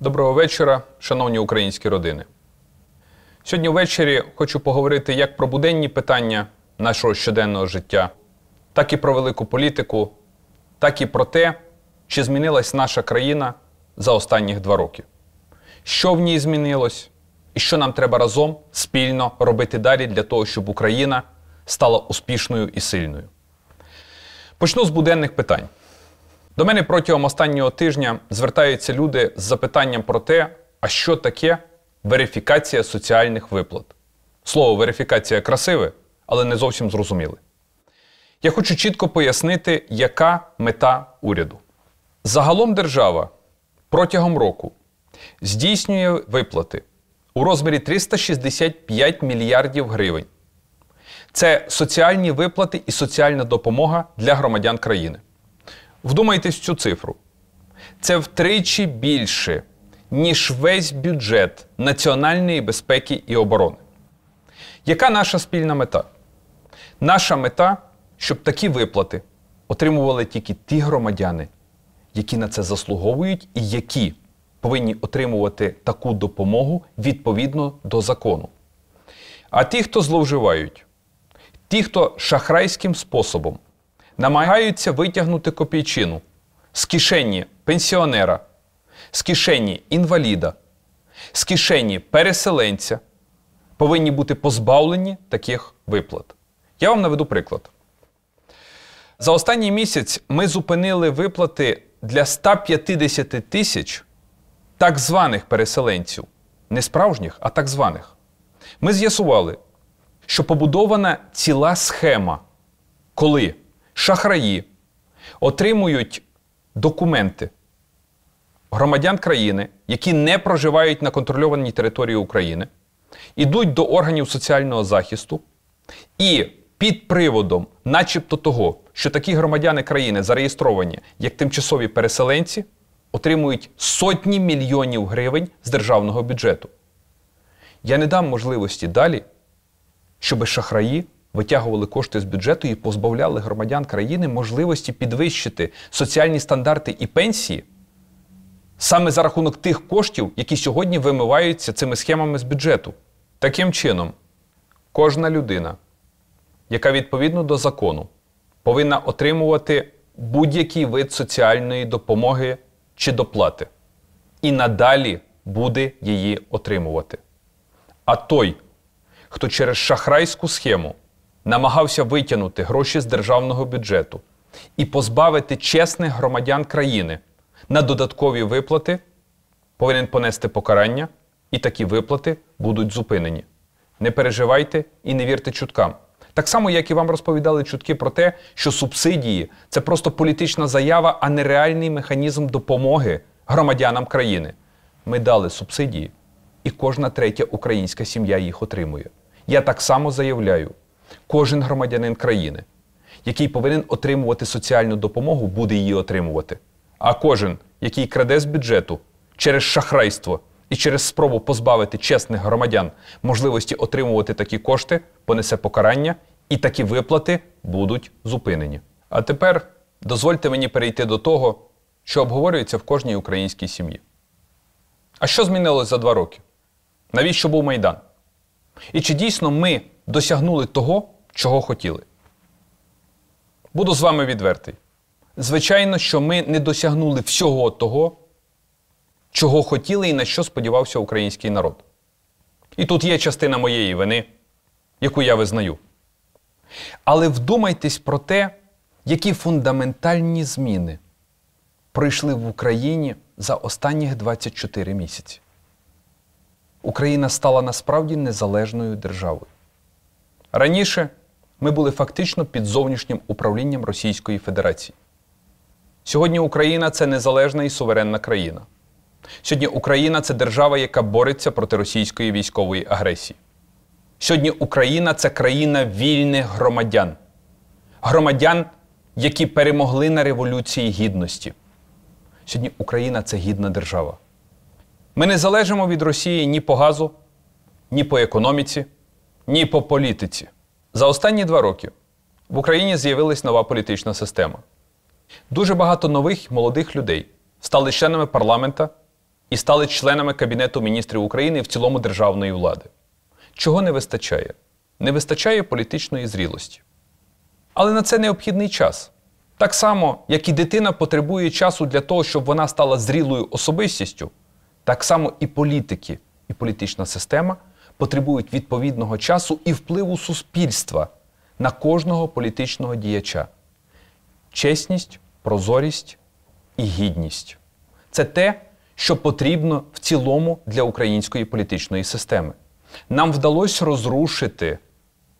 Доброго вечора, шановні українські родини. Сьогодні ввечері хочу поговорити як про буденні питання нашого щоденного життя, так і про велику політику, так і про те, чи змінилась наша країна за останніх два роки, що в ній змінилось, і що нам треба разом спільно робити далі для того, щоб Україна стала успішною і сильною. Почну з буденних питань. До мене протягом останнього тижня звертаються люди з запитанням про те, а що таке верифікація соціальних виплат. Слово верифікація красиве, але не зовсім зрозуміле. Я хочу чітко пояснити, яка мета уряду. Загалом держава протягом року здійснює виплати у розмірі 365 мільярдів гривень. Це соціальні виплати і соціальна допомога для громадян країни. Вдумайтесь в цю цифру. Це втричі більше, ніж весь бюджет національної безпеки і оборони. Яка наша спільна мета? Наша мета, щоб такі виплати отримували тільки ті громадяни, які на це заслуговують і які повинні отримувати таку допомогу відповідно до закону. А ті, хто зловживають, ті, хто шахрайським способом намагаються витягнути копійчину з кишені пенсіонера, з кишені інваліда, з кишені переселенця, повинні бути позбавлені таких виплат. Я вам наведу приклад. За останній місяць ми зупинили виплати для 150 тисяч так званих переселенців, не справжніх, а так званих. Ми з'ясували, що побудована ціла схема, коли шахраї отримують документи громадян країни, які не проживають на контрольованій території України, ідуть до органів соціального захисту і під приводом, начебто того, що такі громадяни країни зареєстровані як тимчасові переселенці, отримують сотні мільйонів гривень з державного бюджету. Я не дам можливості далі, щоб шахраї витягували кошти з бюджету і позбавляли громадян країни можливості підвищити соціальні стандарти і пенсії саме за рахунок тих коштів, які сьогодні вимиваються цими схемами з бюджету. Таким чином, кожна людина, яка відповідно до закону повинна отримувати будь-який вид соціальної допомоги чи доплати, і надалі буде її отримувати. А той, хто через шахрайську схему намагався витягнути гроші з державного бюджету і позбавити чесних громадян країни на додаткові виплати, повинен понести покарання, і такі виплати будуть зупинені. Не переживайте і не вірте чуткам. Так само, як і вам розповідали чутки про те, що субсидії це просто політична заява, а не реальний механізм допомоги громадянам країни. Ми дали субсидії, і кожна третя українська сім'я їх отримує. Я так само заявляю кожен громадянин країни, який повинен отримувати соціальну допомогу, буде її отримувати. А кожен, який краде з бюджету через шахрайство і через спробу позбавити чесних громадян можливості отримувати такі кошти, понесе покарання, і такі виплати будуть зупинені. А тепер дозвольте мені перейти до того, що обговорюється в кожній українській сім'ї. А що змінилось за два роки? Навіщо був Майдан? І чи дійсно ми досягнули того, чого хотіли? Буду з вами відвертий. Звичайно, що ми не досягнули всього того, чого хотіли і на що сподівався український народ. І тут є частина моєї вини, яку я визнаю. Але вдумайтесь про те, які фундаментальні зміни пройшли в Україні за останніх 24 місяці. Україна стала насправді незалежною державою. Раніше ми були фактично під зовнішнім управлінням Російської Федерації. Сьогодні Україна це незалежна і суверенна країна. Сьогодні Україна це держава, яка бореться проти російської військової агресії. Сьогодні Україна це країна вільних громадян, громадян, які перемогли на Революції Гідності. Сьогодні Україна це гідна держава. Ми не залежимо від Росії ні по газу, ні по економіці, ні по політиці. За останні два роки в Україні з'явилась нова політична система. Дуже багато нових молодих людей стали членами парламента і стали членами Кабінету міністрів України і в цілому державної влади. Чого не вистачає? Не вистачає політичної зрілості. Але на це необхідний час. Так само, як і дитина потребує часу для того, щоб вона стала зрілою особистістю. Так само і політики, і політична система потребують відповідного часу і впливу суспільства на кожного політичного діяча. Чесність, прозорість і гідність це те, що потрібно в цілому для української політичної системи. Нам вдалося розрушити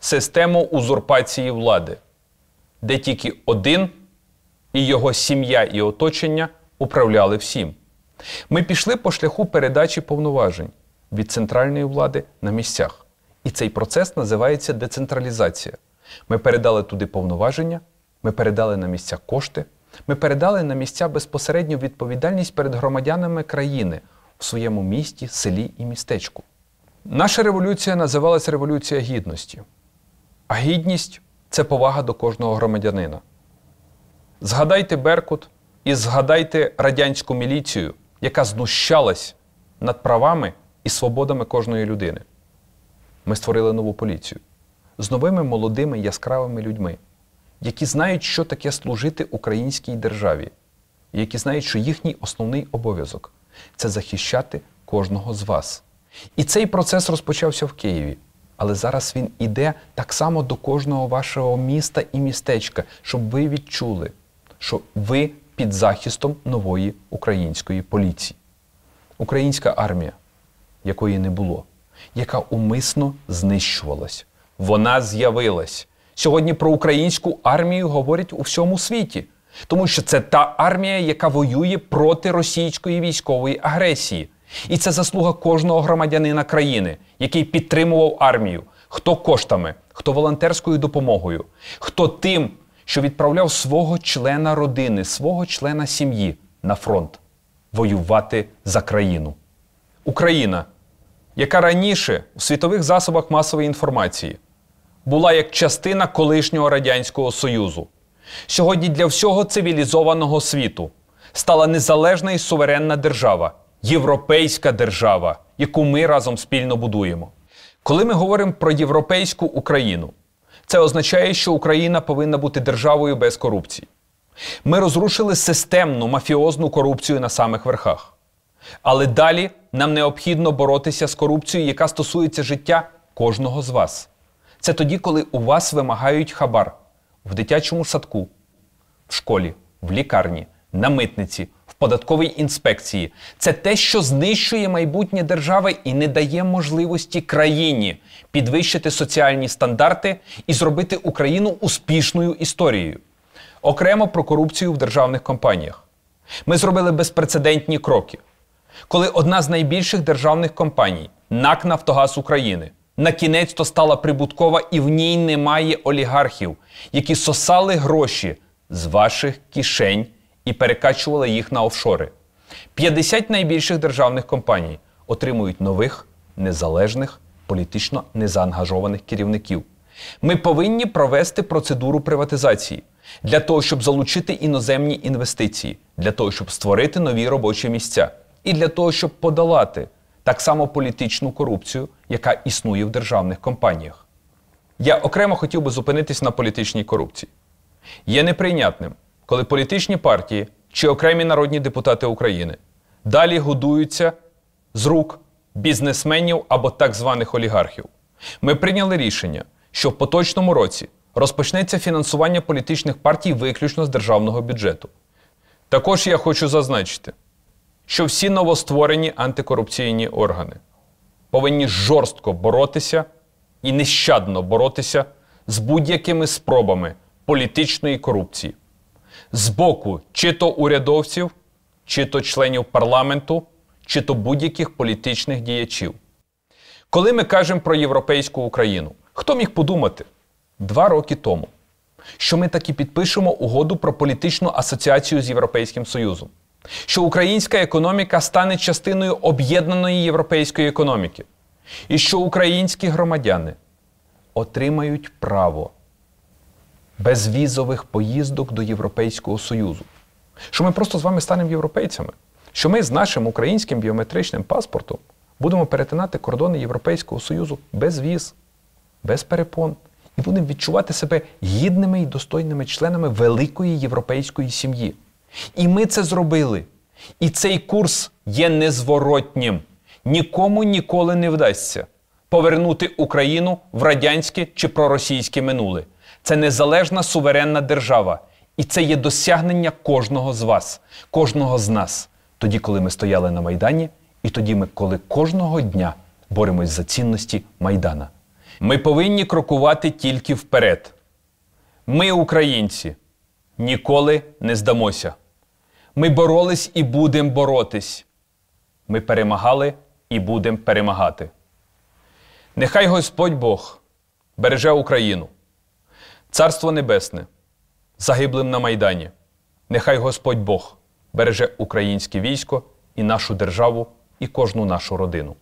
систему узурпації влади, де тільки один і його сім'я і оточення управляли всім. Ми пішли по шляху передачі повноважень від центральної влади на місцях. І цей процес називається децентралізація. Ми передали туди повноваження, ми передали на місця кошти, ми передали на місця безпосередню відповідальність перед громадянами країни в своєму місті, селі і містечку. Наша революція називалась Революція Гідності. А гідність це повага до кожного громадянина. Згадайте Беркут і згадайте радянську міліцію яка знущалась над правами і свободами кожної людини. Ми створили нову поліцію з новими молодими яскравими людьми, які знають, що таке служити українській державі, які знають, що їхній основний обов'язок це захищати кожного з вас. І цей процес розпочався в Києві. Але зараз він іде так само до кожного вашого міста і містечка, щоб ви відчули, що ви під захистом нової української поліції. Українська армія, якої не було, яка умисно знищувалась, вона з'явилась. Сьогодні про українську армію говорять у всьому світі, тому що це та армія, яка воює проти російської військової агресії. І це заслуга кожного громадянина країни, який підтримував армію, хто коштами, хто волонтерською допомогою, хто тим, що відправляв свого члена родини, свого члена сім'ї на фронт воювати за країну. Україна, яка раніше у світових засобах масової інформації була як частина колишнього Радянського Союзу, сьогодні для всього цивілізованого світу стала незалежна і суверенна держава, європейська держава, яку ми разом спільно будуємо. Коли ми говоримо про європейську Україну. Це означає, що Україна повинна бути державою без корупції. Ми розрушили системну мафіозну корупцію на самих верхах. Але далі нам необхідно боротися з корупцією, яка стосується життя кожного з вас. Це тоді, коли у вас вимагають хабар в дитячому садку, в школі, в лікарні, на митниці податковій інспекції. Це те, що знищує майбутнє держави і не дає можливості країні підвищити соціальні стандарти і зробити Україну успішною історією. Окремо про корупцію в державних компаніях. Ми зробили безпрецедентні кроки, коли одна з найбільших державних компаній, НАК Нафтогаз України, на кінець то стала прибуткова і в ній немає олігархів, які сосали гроші з ваших кишень і перекачували їх на офшори. 50 найбільших державних компаній отримують нових, незалежних, політично незаангажованих керівників. Ми повинні провести процедуру приватизації для того, щоб залучити іноземні інвестиції, для того, щоб створити нові робочі місця, і для того, щоб подолати так само політичну корупцію, яка існує в державних компаніях. Я окремо хотів би зупинитись на політичній корупції. Є неприйнятним, коли політичні партії чи окремі народні депутати України далі годуються з рук бізнесменів або так званих олігархів. Ми прийняли рішення, що в поточному році розпочнеться фінансування політичних партій виключно з державного бюджету. Також я хочу зазначити, що всі новостворені антикорупційні органи повинні жорстко боротися і нещадно боротися з будь-якими спробами політичної корупції з боку чи то урядовців, чи то членів парламенту, чи то будь-яких політичних діячів. Коли ми кажемо про європейську Україну, хто міг подумати два роки тому, що ми таки підпишемо угоду про політичну асоціацію з Європейським Союзом, що українська економіка стане частиною об'єднаної європейської економіки, і що українські громадяни отримають право безвізових поїздок до Європейського Союзу. Що ми просто з вами станемо європейцями, що ми з нашим українським біометричним паспортом будемо перетинати кордони Європейського Союзу без віз, без перепон, і будемо відчувати себе гідними і достойними членами великої європейської сім'ї. І ми це зробили. І цей курс є незворотнім. Нікому ніколи не вдасться повернути Україну в радянське чи проросійське минуле. Це незалежна суверенна держава. І це є досягнення кожного з вас, кожного з нас, тоді, коли ми стояли на Майдані, і тоді ми, коли кожного дня боремось за цінності Майдана. Ми повинні крокувати тільки вперед. Ми, українці, ніколи не здамося. Ми боролись і будемо боротись. Ми перемагали і будемо перемагати. Нехай Господь Бог береже Україну. Царство Небесне, загиблим на Майдані. Нехай Господь Бог береже українське військо і нашу державу, і кожну нашу родину.